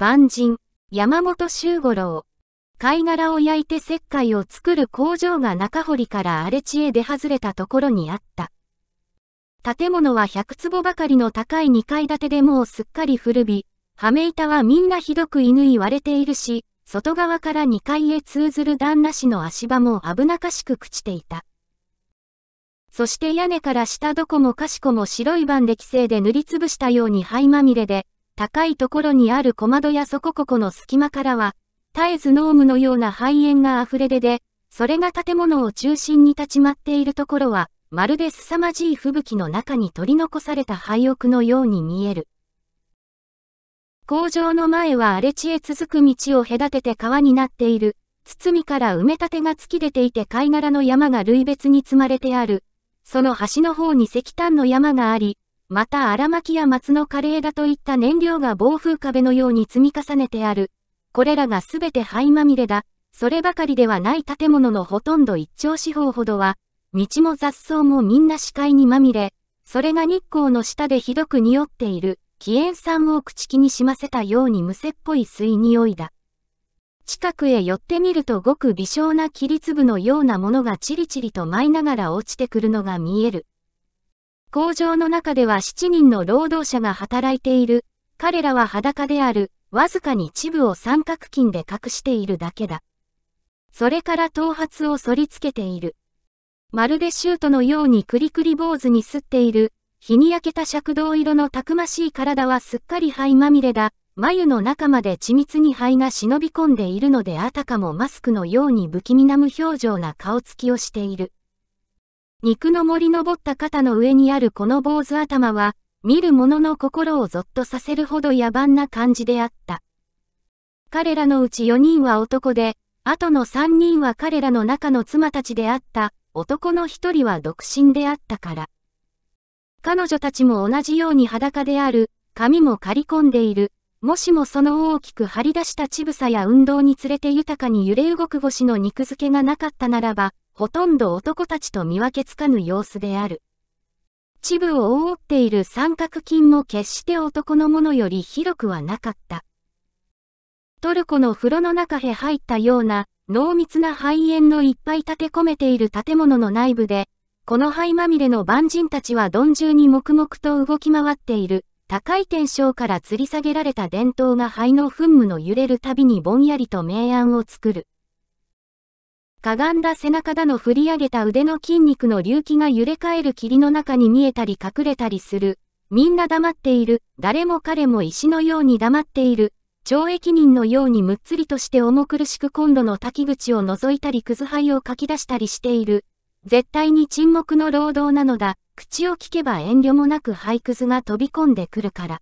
万人、山本周五郎。貝殻を焼いて石灰を作る工場が中堀から荒れ地へ出外れたところにあった。建物は100坪ばかりの高い2階建てでもうすっかり古び、羽め板はみんなひどく犬い割れているし、外側から2階へ通ずる旦那氏の足場も危なかしく朽ちていた。そして屋根から下どこもかしこも白いバで規制で塗りつぶしたように灰まみれで、高いところにある小窓やそこここの隙間からは、絶えず濃霧のような肺炎が溢れ出で、それが建物を中心に立ち回っているところは、まるで凄まじい吹雪の中に取り残された廃屋のように見える。工場の前は荒れ地へ続く道を隔てて川になっている。堤から埋め立てが突き出ていて貝殻の山が類別に積まれてある。その端の方に石炭の山があり、また荒巻や松の枯れ枝といった燃料が暴風壁のように積み重ねてある。これらがすべて灰まみれだ。そればかりではない建物のほとんど一丁四方ほどは、道も雑草もみんな視界にまみれ、それが日光の下でひどく匂っている、紀塩酸を朽木にしませたようにむせっぽい水匂いだ。近くへ寄ってみるとごく微小な霧粒のようなものがチリチリと舞いながら落ちてくるのが見える。工場の中では7人の労働者が働いている。彼らは裸である。わずかに一部を三角巾で隠しているだけだ。それから頭髪を反りつけている。まるでシュートのようにクリクリ坊主にすっている。日に焼けた赤銅色のたくましい体はすっかり灰まみれだ。眉の中まで緻密に灰が忍び込んでいるのであたかもマスクのように不気味な無表情な顔つきをしている。肉の森登った肩の上にあるこの坊主頭は、見る者の心をぞっとさせるほど野蛮な感じであった。彼らのうち4人は男で、あとの3人は彼らの中の妻たちであった、男の1人は独身であったから。彼女たちも同じように裸である、髪も刈り込んでいる、もしもその大きく張り出した乳房や運動に連れて豊かに揺れ動く腰の肉付けがなかったならば、ほとんど男たちと見分けつかぬ様子である。秩父を覆っている三角筋も決して男のものより広くはなかった。トルコの風呂の中へ入ったような濃密な肺炎のいっぱい立て込めている建物の内部で、この灰まみれの万人たちは鈍重に黙々と動き回っている。高い天章から吊り下げられた伝統が灰の噴霧の揺れるたびにぼんやりと明暗を作る。かがんだ背中だの振り上げた腕の筋肉の隆起が揺れ返る霧の中に見えたり隠れたりする。みんな黙っている。誰も彼も石のように黙っている。懲役人のようにむっつりとして重苦しくコンロの滝口を覗いたりくず灰をかき出したりしている。絶対に沈黙の労働なのだ。口を聞けば遠慮もなく灰くずが飛び込んでくるから。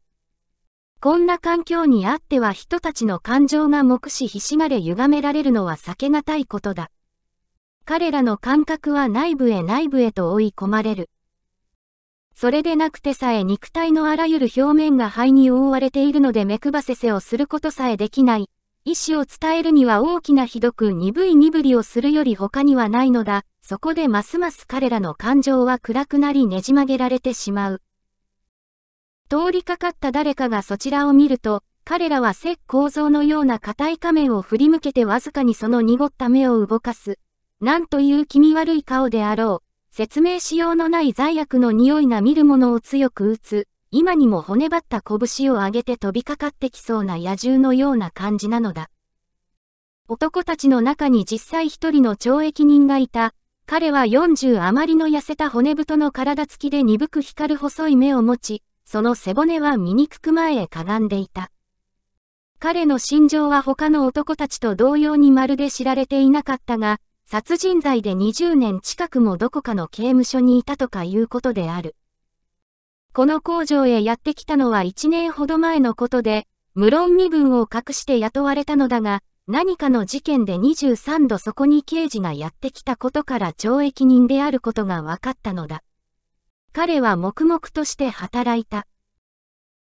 こんな環境にあっては人たちの感情が目視ひしがれ歪められるのは避けがたいことだ。彼らの感覚は内部へ内部へと追い込まれる。それでなくてさえ肉体のあらゆる表面が肺に覆われているので目くばせせをすることさえできない。意思を伝えるには大きなひどく鈍い身振りをするより他にはないのだ。そこでますます彼らの感情は暗くなりねじ曲げられてしまう。通りかかった誰かがそちらを見ると、彼らは石構造のような硬い仮面を振り向けてわずかにその濁った目を動かす。なんという気味悪い顔であろう。説明しようのない罪悪の匂いが見るものを強く打つ。今にも骨ばった拳を上げて飛びかかってきそうな野獣のような感じなのだ。男たちの中に実際一人の懲役人がいた。彼は40余りの痩せた骨太の体つきで鈍く光る細い目を持ち、その背骨は醜く前へかがんでいた。彼の心情は他の男たちと同様にまるで知られていなかったが、殺人罪で20年近くもどこかの刑務所にいたとかいうことである。この工場へやってきたのは1年ほど前のことで、無論身分を隠して雇われたのだが、何かの事件で23度そこに刑事がやってきたことから懲役人であることが分かったのだ。彼は黙々として働いた。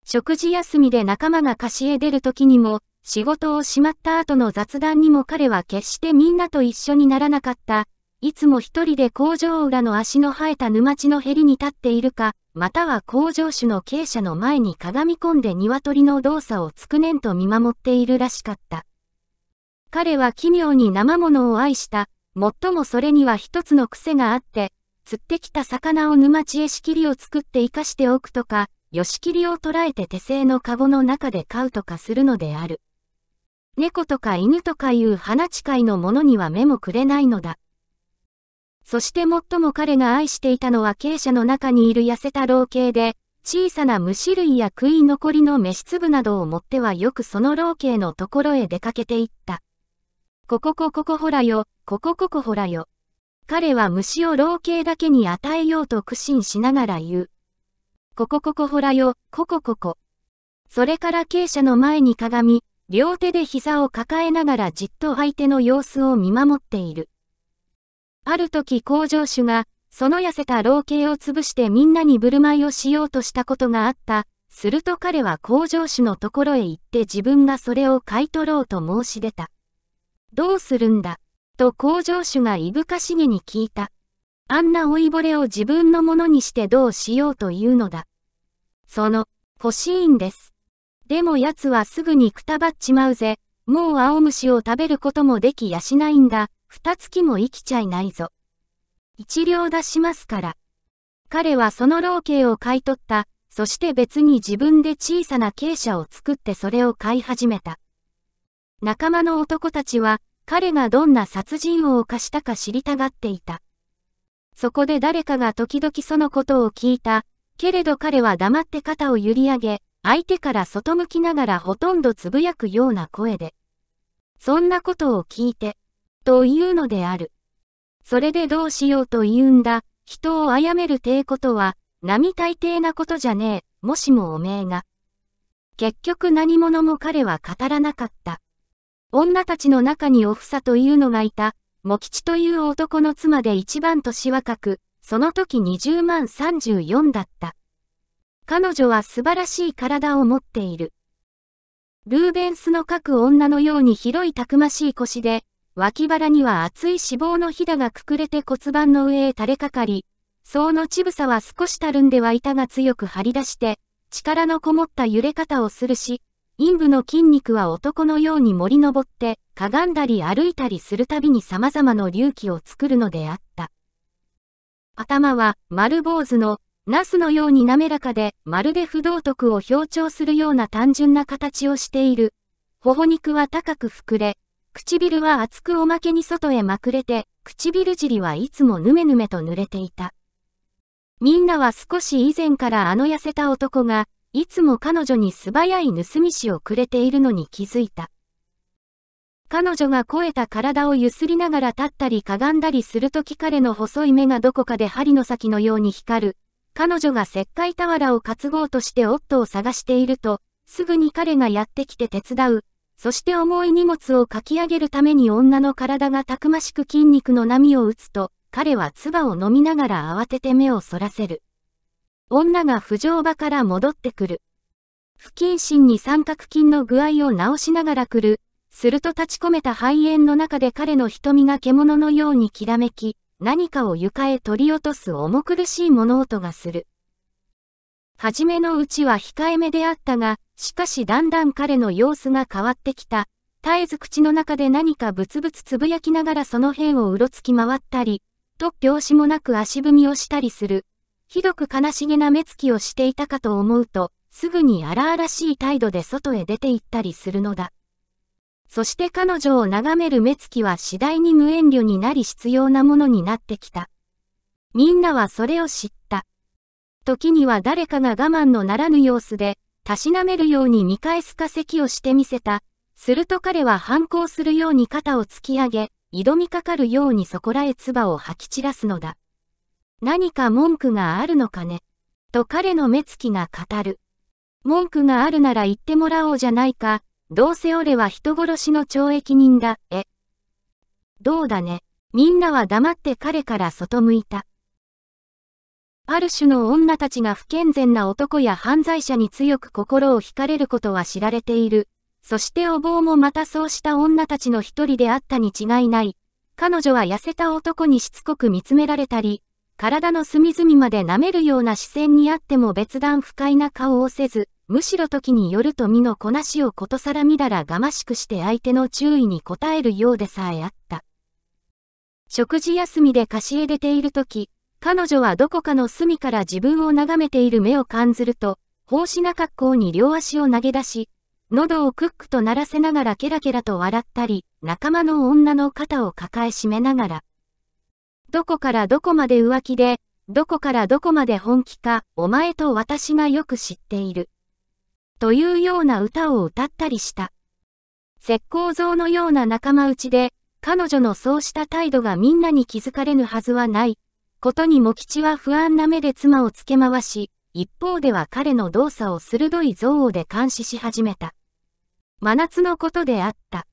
食事休みで仲間が貸しへ出る時にも、仕事をしまった後の雑談にも彼は決してみんなと一緒にならなかった。いつも一人で工場裏の足の生えた沼地のへりに立っているか、または工場主の傾斜の前にかがみ込んで鶏の動作をつくねんと見守っているらしかった。彼は奇妙に生物を愛した。もっともそれには一つの癖があって、釣ってきた魚を沼地へ仕切りを作って生かしておくとか、よしきりを捉えて手製のカゴの中で飼うとかするのである。猫とか犬とかいう花近いのものには目もくれないのだ。そして最も彼が愛していたのは傾斜の中にいる痩せた老犬で、小さな虫類や食い残りの飯粒などを持ってはよくその老犬のところへ出かけていった。こここここほらよ、ここここほらよ。彼は虫を老犬だけに与えようと苦心しながら言う。ここここほらよ、ここここ。それから傾斜の前に鏡、両手で膝を抱えながらじっと相手の様子を見守っている。ある時工場主が、その痩せた老形を潰してみんなに振る舞いをしようとしたことがあった。すると彼は工場主のところへ行って自分がそれを買い取ろうと申し出た。どうするんだと工場主がいぶかしげに聞いた。あんな老いぼれを自分のものにしてどうしようというのだ。その、欲しいんです。でも奴はすぐにくたばっちまうぜ。もう青虫を食べることもできやしないんだ。二月も生きちゃいないぞ。一両出しますから。彼はその老形を買い取った。そして別に自分で小さな傾斜を作ってそれを買い始めた。仲間の男たちは、彼がどんな殺人を犯したか知りたがっていた。そこで誰かが時々そのことを聞いた。けれど彼は黙って肩を揺り上げ、相手から外向きながらほとんどつぶやくような声で、そんなことを聞いて、というのである。それでどうしようと言うんだ、人を殺めるてことは、並大抵なことじゃねえ、もしもおめえが。結局何者も彼は語らなかった。女たちの中におふさというのがいた、茂吉という男の妻で一番年若く、その時20万34だった。彼女は素晴らしい体を持っている。ルーベンスの各女のように広いたくましい腰で、脇腹には厚い脂肪のひだがくくれて骨盤の上へ垂れかかり、層の乳房は少したるんでは板が強く張り出して、力のこもった揺れ方をするし、陰部の筋肉は男のように盛り上って、かがんだり歩いたりするたびに様々な隆起を作るのであった。頭は丸坊主のナスのように滑らかで、まるで不動徳を表徴するような単純な形をしている。頬肉は高く膨れ、唇は厚くおまけに外へまくれて、唇尻はいつもぬめぬめと濡れていた。みんなは少し以前からあの痩せた男が、いつも彼女に素早い盗みしをくれているのに気づいた。彼女が肥えた体をゆすりながら立ったりかがんだりするとき彼の細い目がどこかで針の先のように光る。彼女が石灰俵を担ごうとして夫を探していると、すぐに彼がやってきて手伝う。そして重い荷物をかき上げるために女の体がたくましく筋肉の波を打つと、彼は唾を飲みながら慌てて目をそらせる。女が浮上場から戻ってくる。不謹慎に三角筋の具合を直しながら来る。すると立ち込めた肺炎の中で彼の瞳が獣のようにきらめき、何かを床へ取り落とす重苦しい物音がする。はじめのうちは控えめであったが、しかしだんだん彼の様子が変わってきた。絶えず口の中で何かブツブツつぶやきながらその辺をうろつき回ったり、と拍子もなく足踏みをしたりする。ひどく悲しげな目つきをしていたかと思うと、すぐに荒々しい態度で外へ出て行ったりするのだ。そして彼女を眺める目つきは次第に無遠慮になり必要なものになってきた。みんなはそれを知った。時には誰かが我慢のならぬ様子で、たしなめるように見返す化石をしてみせた。すると彼は反抗するように肩を突き上げ、挑みかかるようにそこらへ唾を吐き散らすのだ。何か文句があるのかね。と彼の目つきが語る。文句があるなら言ってもらおうじゃないか、どうせ俺は人殺しの懲役人だ、え。どうだね。みんなは黙って彼から外向いた。ある種の女たちが不健全な男や犯罪者に強く心を惹かれることは知られている。そしてお坊もまたそうした女たちの一人であったに違いない。彼女は痩せた男にしつこく見つめられたり、体の隅々まで舐めるような視線にあっても別段不快な顔をせず、むしろ時によると身のこなしをことさらみだらがましくして相手の注意に応えるようでさえあった。食事休みで貸しへ出ている時、彼女はどこかの隅から自分を眺めている目を感ずると、奉仕な格好に両足を投げ出し、喉をクックと鳴らせながらケラケラと笑ったり、仲間の女の肩を抱えしめながら、どこからどこまで浮気で、どこからどこまで本気か、お前と私がよく知っている。というような歌を歌ったりした。石膏像のような仲間内で、彼女のそうした態度がみんなに気づかれぬはずはない、ことに茂吉は不安な目で妻をつけ回し、一方では彼の動作を鋭い憎悪で監視し始めた。真夏のことであった。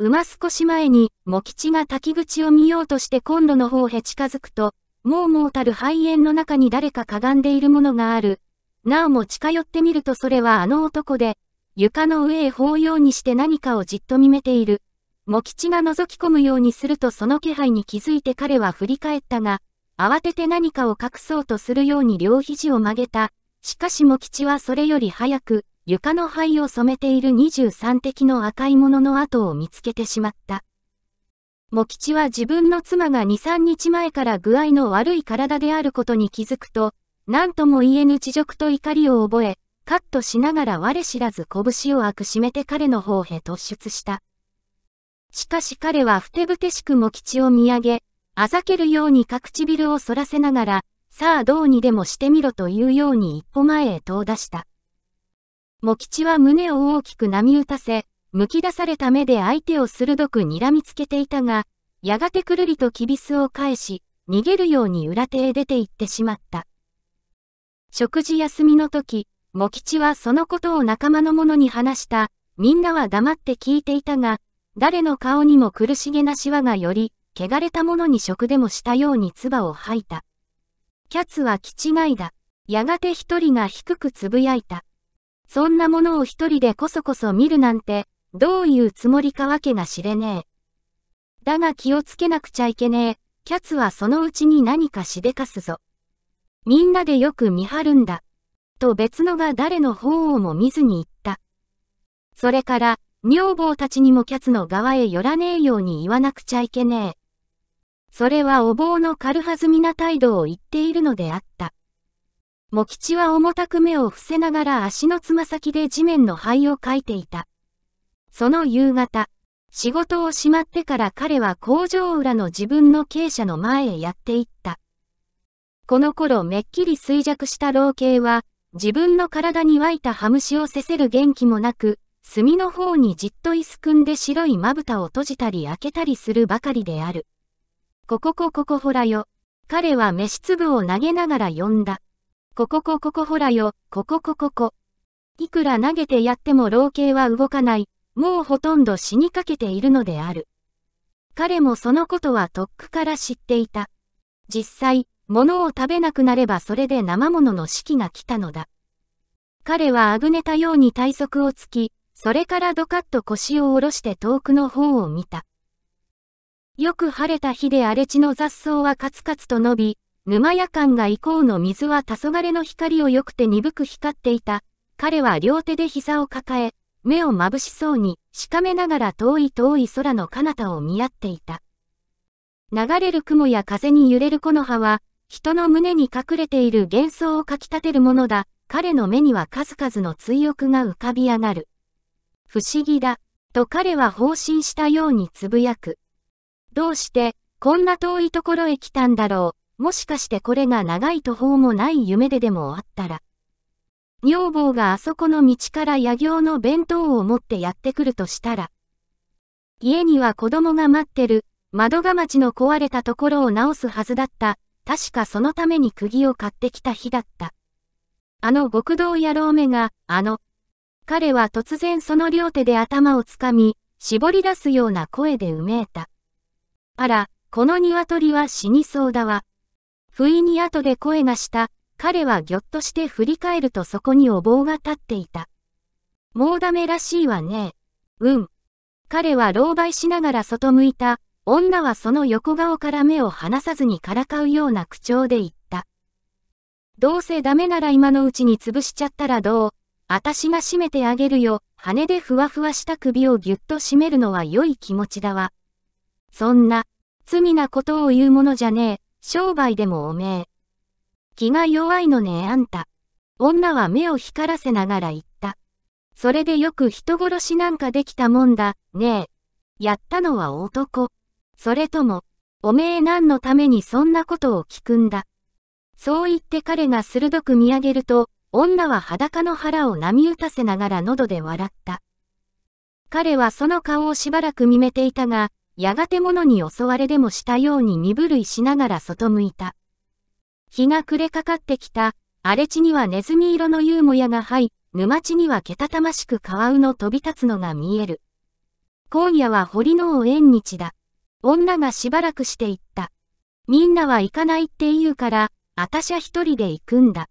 馬少し前に、茂吉が滝口を見ようとしてコンロの方へ近づくと、もうもうたる肺炎の中に誰かかがんでいるものがある、なおも近寄ってみるとそれはあの男で、床の上へ放うようにして何かをじっと見めている。茂吉が覗き込むようにするとその気配に気づいて彼は振り返ったが、慌てて何かを隠そうとするように両肘を曲げた。しかし茂吉はそれより早く、床の灰を染めている23滴の赤いものの跡を見つけてしまった。茂吉は自分の妻が2、3日前から具合の悪い体であることに気づくと、何とも言えぬ地辱と怒りを覚え、カットしながら我知らず拳を悪しめて彼の方へ突出した。しかし彼はふてぶてしくも吉を見上げ、あざけるように唇を反らせながら、さあどうにでもしてみろというように一歩前へ遠出した。茂吉は胸を大きく波打たせ、むき出された目で相手を鋭く睨みつけていたが、やがてくるりとキビスを返し、逃げるように裏手へ出て行ってしまった。食事休みの時、茂吉はそのことを仲間の者に話した。みんなは黙って聞いていたが、誰の顔にも苦しげなシワがより、汚れた者に食でもしたように唾を吐いた。キャツは気違いだ。やがて一人が低くつぶやいた。そんなものを一人でこそこそ見るなんて、どういうつもりかわけが知れねえ。だが気をつけなくちゃいけねえ。キャツはそのうちに何かしでかすぞ。みんなでよく見張るんだ。と別のが誰の方をも見ずに言った。それから、女房たちにもキャツの側へ寄らねえように言わなくちゃいけねえ。それはお坊の軽はずみな態度を言っているのであった。茂吉は重たく目を伏せながら足のつま先で地面の灰をかいていた。その夕方、仕事をしまってから彼は工場裏の自分の傾斜の前へやっていった。この頃めっきり衰弱した老犬は、自分の体に湧いたハムシをせせる元気もなく、炭の方にじっと椅子くんで白いまぶたを閉じたり開けたりするばかりである。ここここここほらよ。彼は飯粒を投げながら呼んだ。こここここほらよ、こここここ。いくら投げてやっても老犬は動かない、もうほとんど死にかけているのである。彼もそのことはとっくから知っていた。実際、物を食べなくなればそれで生物の死期が来たのだ。彼はあぐねたように体側をつき、それからドカッと腰を下ろして遠くの方を見た。よく晴れた日で荒れ地の雑草はカツカツと伸び、沼夜間が以降の水は黄昏の光をよくて鈍く光っていた。彼は両手で膝を抱え、目をまぶしそうに、しかめながら遠い遠い空の彼方を見合っていた。流れる雲や風に揺れる木の葉は、人の胸に隠れている幻想をかき立てるものだ。彼の目には数々の追憶が浮かび上がる。不思議だ、と彼は放心したようにつぶやく。どうして、こんな遠いところへ来たんだろう。もしかしてこれが長い途方もない夢ででもあったら。女房があそこの道から野行の弁当を持ってやってくるとしたら。家には子供が待ってる。窓が町の壊れたところを直すはずだった。確かそのために釘を買ってきた日だった。あの極道野郎めが、あの、彼は突然その両手で頭をつかみ、絞り出すような声でうめえた。あら、この鶏は死にそうだわ。不意に後で声がした、彼はぎょっとして振り返るとそこにお棒が立っていた。もうダメらしいわね。うん。彼は狼狽しながら外向いた、女はその横顔から目を離さずにからかうような口調で言った。どうせダメなら今のうちに潰しちゃったらどう私が締めてあげるよ。羽でふわふわした首をぎゅっと締めるのは良い気持ちだわ。そんな、罪なことを言うものじゃねえ。商売でもおめえ。気が弱いのねえあんた。女は目を光らせながら言った。それでよく人殺しなんかできたもんだ、ねえ。やったのは男。それとも、おめえ何のためにそんなことを聞くんだ。そう言って彼が鋭く見上げると、女は裸の腹を波打たせながら喉で笑った。彼はその顔をしばらく見めていたが、やがて物に襲われでもしたように身震いしながら外向いた。日が暮れかかってきた、荒れ地にはネズミ色のユーモヤが這い、沼地にはけたたましく川うの飛び立つのが見える。今夜は堀のお縁日だ。女がしばらくして言った。みんなは行かないって言うから、あたしゃ一人で行くんだ。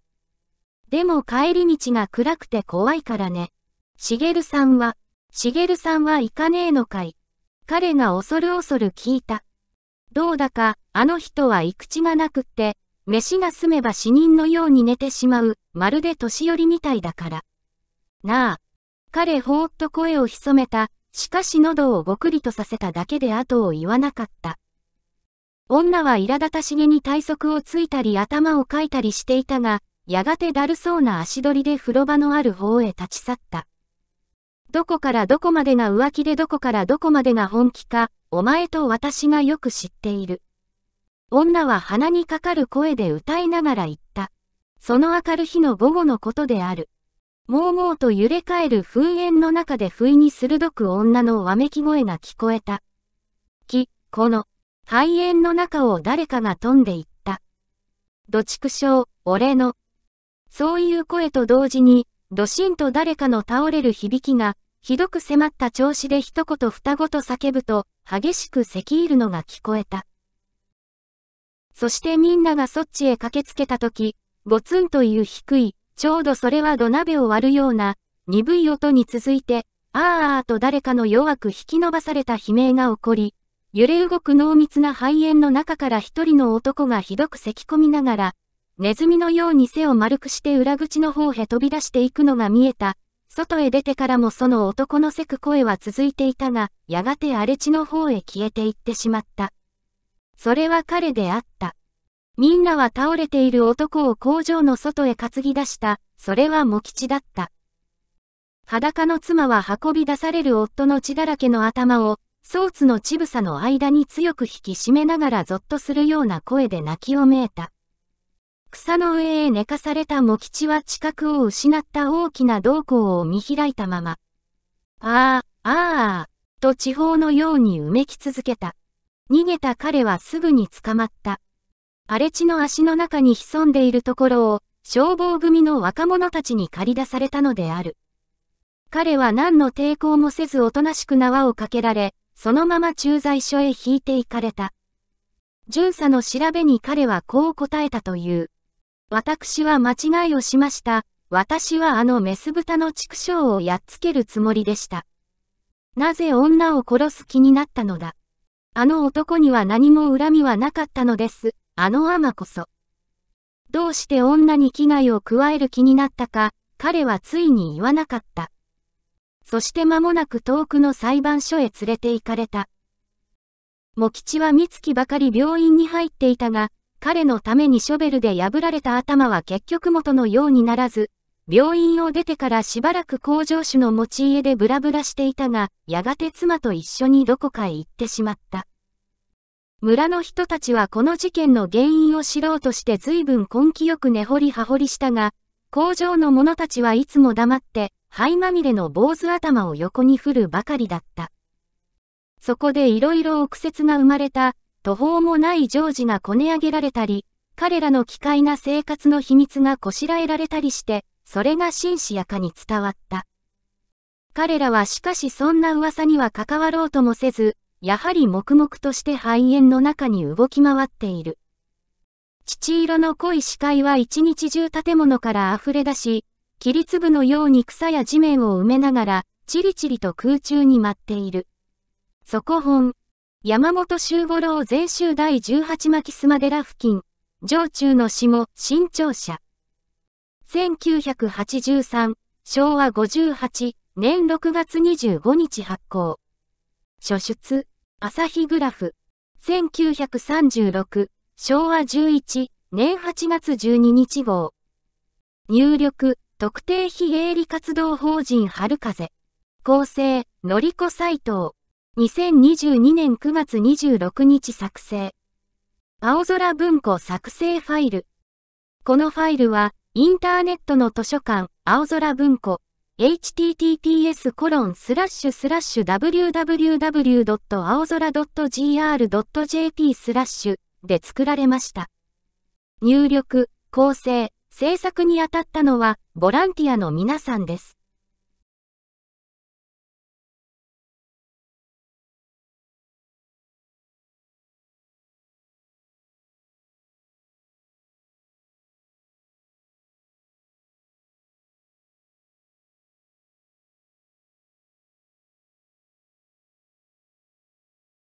でも帰り道が暗くて怖いからね。しげるさんは、しげるさんは行かねえのかい。彼が恐る恐る聞いた。どうだか、あの人は行くちがなくって、飯が済めば死人のように寝てしまう、まるで年寄りみたいだから。なあ。彼ほーっと声を潜めた、しかし喉をごくりとさせただけで後を言わなかった。女は苛立たしげに体側をついたり頭をかいたりしていたが、やがてだるそうな足取りで風呂場のある方へ立ち去った。どこからどこまでが浮気でどこからどこまでが本気か、お前と私がよく知っている。女は鼻にかかる声で歌いながら言った。その明る日の午後のことである。もうもうと揺れ返る噴煙の中で不意に鋭く女のわめき声が聞こえた。き、この、肺炎の中を誰かが飛んでいった。どちくしょう、俺の。そういう声と同時に、どしんと誰かの倒れる響きが、ひどく迫った調子で一言二言叫ぶと、激しく咳入るのが聞こえた。そしてみんながそっちへ駆けつけたとき、ゴつんという低い、ちょうどそれは土鍋を割るような、鈍い音に続いて、あーあーと誰かの弱く引き伸ばされた悲鳴が起こり、揺れ動く濃密な肺炎の中から一人の男がひどく咳込みながら、ネズミのように背を丸くして裏口の方へ飛び出していくのが見えた。外へ出てからもその男のせく声は続いていたが、やがて荒れ地の方へ消えていってしまった。それは彼であった。みんなは倒れている男を工場の外へ担ぎ出した。それは茂吉だった。裸の妻は運び出される夫の血だらけの頭を、ソーツの乳房の間に強く引き締めながらぞっとするような声で泣きをめいた。草の上へ寝かされた茂吉は知覚を失った大きな瞳孔を見開いたまま。ああ、ああ、と地方のようにうめき続けた。逃げた彼はすぐに捕まった。荒れ地の足の中に潜んでいるところを、消防組の若者たちに駆り出されたのである。彼は何の抵抗もせずおとなしく縄をかけられ、そのまま駐在所へ引いていかれた。巡査の調べに彼はこう答えたという。私は間違いをしました。私はあのメス豚の畜生をやっつけるつもりでした。なぜ女を殺す気になったのだ。あの男には何も恨みはなかったのです。あのアマこそ。どうして女に危害を加える気になったか、彼はついに言わなかった。そして間もなく遠くの裁判所へ連れて行かれた。茂吉は三月ばかり病院に入っていたが、彼のためにショベルで破られた頭は結局元のようにならず、病院を出てからしばらく工場主の持ち家でブラブラしていたが、やがて妻と一緒にどこかへ行ってしまった。村の人たちはこの事件の原因を知ろうとして随分根気よく根掘り葉掘りしたが、工場の者たちはいつも黙って、灰まみれの坊主頭を横に振るばかりだった。そこで色々憶説が生まれた、途方もないジョージがこね上げられたり、彼らの奇怪な生活の秘密がこしらえられたりして、それが真摯やかに伝わった。彼らはしかしそんな噂には関わろうともせず、やはり黙々として肺炎の中に動き回っている。父色の濃い視界は一日中建物から溢れ出し、霧粒のように草や地面を埋めながら、チリチリと空中に舞っている。そこ本、山本周五郎全州第十八巻スマラ付近、上中の死後、新庁舎。1983、昭和58年6月25日発行。初出。朝日グラフ。1936、昭和11年8月12日号。入力、特定非営利活動法人春風。構成、のりこ斎藤。2022年9月26日作成。青空文庫作成ファイル。このファイルは、インターネットの図書館、青空文庫、https コロンスラッシュスラッシュ www.aozora.gr.jp スラッシュで作られました。入力、構成、制作にあたったのはボランティアの皆さんです。